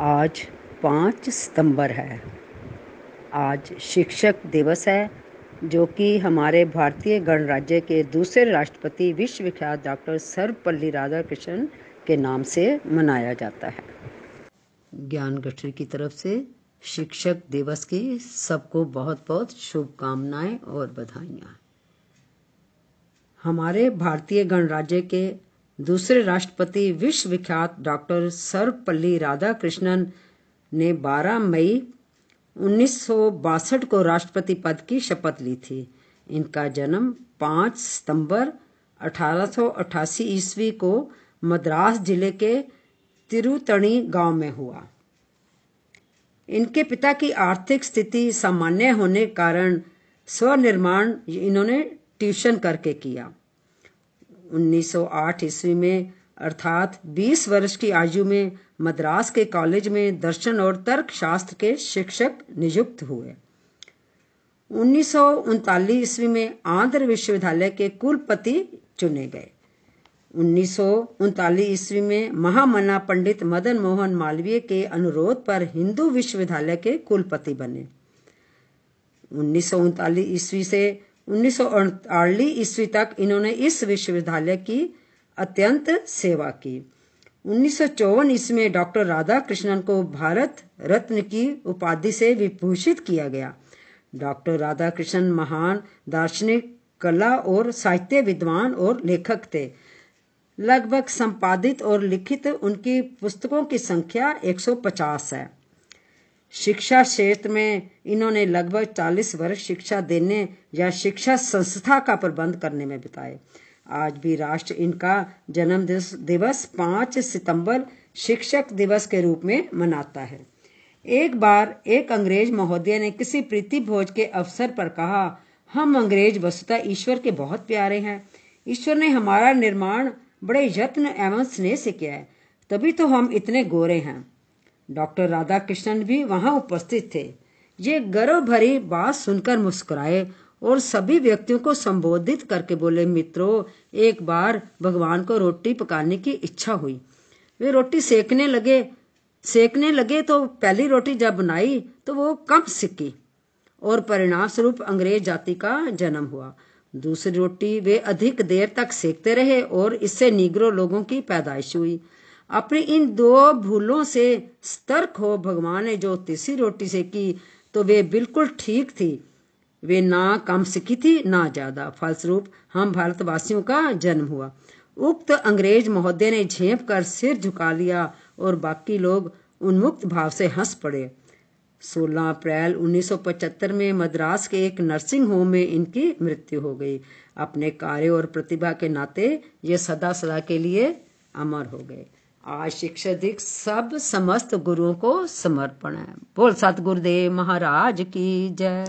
आज पाँच सितंबर है आज शिक्षक दिवस है जो कि हमारे भारतीय गणराज्य के दूसरे राष्ट्रपति विश्वविख्यात डॉक्टर सर्वपल्ली राधाकृष्णन के नाम से मनाया जाता है ज्ञान गठरी की तरफ से शिक्षक दिवस की सबको बहुत बहुत शुभकामनाएं और बधाइयाँ हमारे भारतीय गणराज्य के दूसरे राष्ट्रपति विश्वविख्यात डॉक्टर सर्वपल्ली राधाकृष्णन ने 12 मई उन्नीस को राष्ट्रपति पद की शपथ ली थी इनका जन्म 5 सितंबर 1888 ईस्वी को मद्रास जिले के तिरुतणी गांव में हुआ इनके पिता की आर्थिक स्थिति सामान्य होने कारण स्वनिर्माण इन्होंने ट्यूशन करके किया 1908 ईस्वी में अर्थात 20 वर्ष की आयु में मद्रास के कॉलेज में दर्शन और तर्क शास्त्र के शिक्षक नियुक्त हुए उन्नीस ईस्वी में आंध्र विश्वविद्यालय के कुलपति चुने गए उन्नीस ईस्वी में महामना पंडित मदन मोहन मालवीय के अनुरोध पर हिंदू विश्वविद्यालय के कुलपति बने उन्नीस ईस्वी से उन्नीस ईस्वी तक इन्होंने इस विश्वविद्यालय की अत्यंत सेवा की उन्नीस ईस्वी में डॉक्टर राधा कृष्णन को भारत रत्न की उपाधि से विभूषित किया गया डॉक्टर राधा कृष्णन महान दार्शनिक कला और साहित्य विद्वान और लेखक थे लगभग संपादित और लिखित उनकी पुस्तकों की संख्या 150 है शिक्षा क्षेत्र में इन्होंने लगभग चालीस वर्ष शिक्षा देने या शिक्षा संस्था का प्रबंध करने में बिताए आज भी राष्ट्र इनका जन्म दिवस पांच सितंबर शिक्षक दिवस के रूप में मनाता है एक बार एक अंग्रेज महोदय ने किसी प्रीति भोज के अवसर पर कहा हम अंग्रेज वस्तुता ईश्वर के बहुत प्यारे हैं ईश्वर ने हमारा निर्माण बड़े यत्न एवं स्नेह से किया है तभी तो हम इतने गोरे हैं डॉक्टर राधा कृष्णन भी वहाँ उपस्थित थे ये गर्व भरी बात सुनकर मुस्कुराए और सभी व्यक्तियों को संबोधित करके बोले मित्रों एक बार भगवान को रोटी पकाने की इच्छा हुई वे रोटी सेकने लगे सेकने लगे तो पहली रोटी जब बनाई तो वो कम सिकी और परिणाम स्वरूप अंग्रेज जाति का जन्म हुआ दूसरी रोटी वे अधिक देर तक सेकते रहे और इससे निग्रो लोगों की पैदाइश हुई अपनी इन दो भूलों से सतर्क हो भगवान ने जो तीसरी रोटी से की तो वे बिल्कुल ठीक थी वे ना कम सीखी थी ना ज्यादा फलस्वरूप हम भारतवासियों का जन्म हुआ उक्त अंग्रेज महोदय ने झेप कर सिर झुका लिया और बाकी लोग उन्मुक्त भाव से हंस पड़े 16 अप्रैल 1975 में मद्रास के एक नर्सिंग होम में इनकी मृत्यु हो गई अपने कार्य और प्रतिभा के नाते ये सदा सदा के लिए अमर हो गए शिक्षा शदिक सब समस्त गुरुओं को समर्पण है बोल सतगुरुदेव महाराज की जय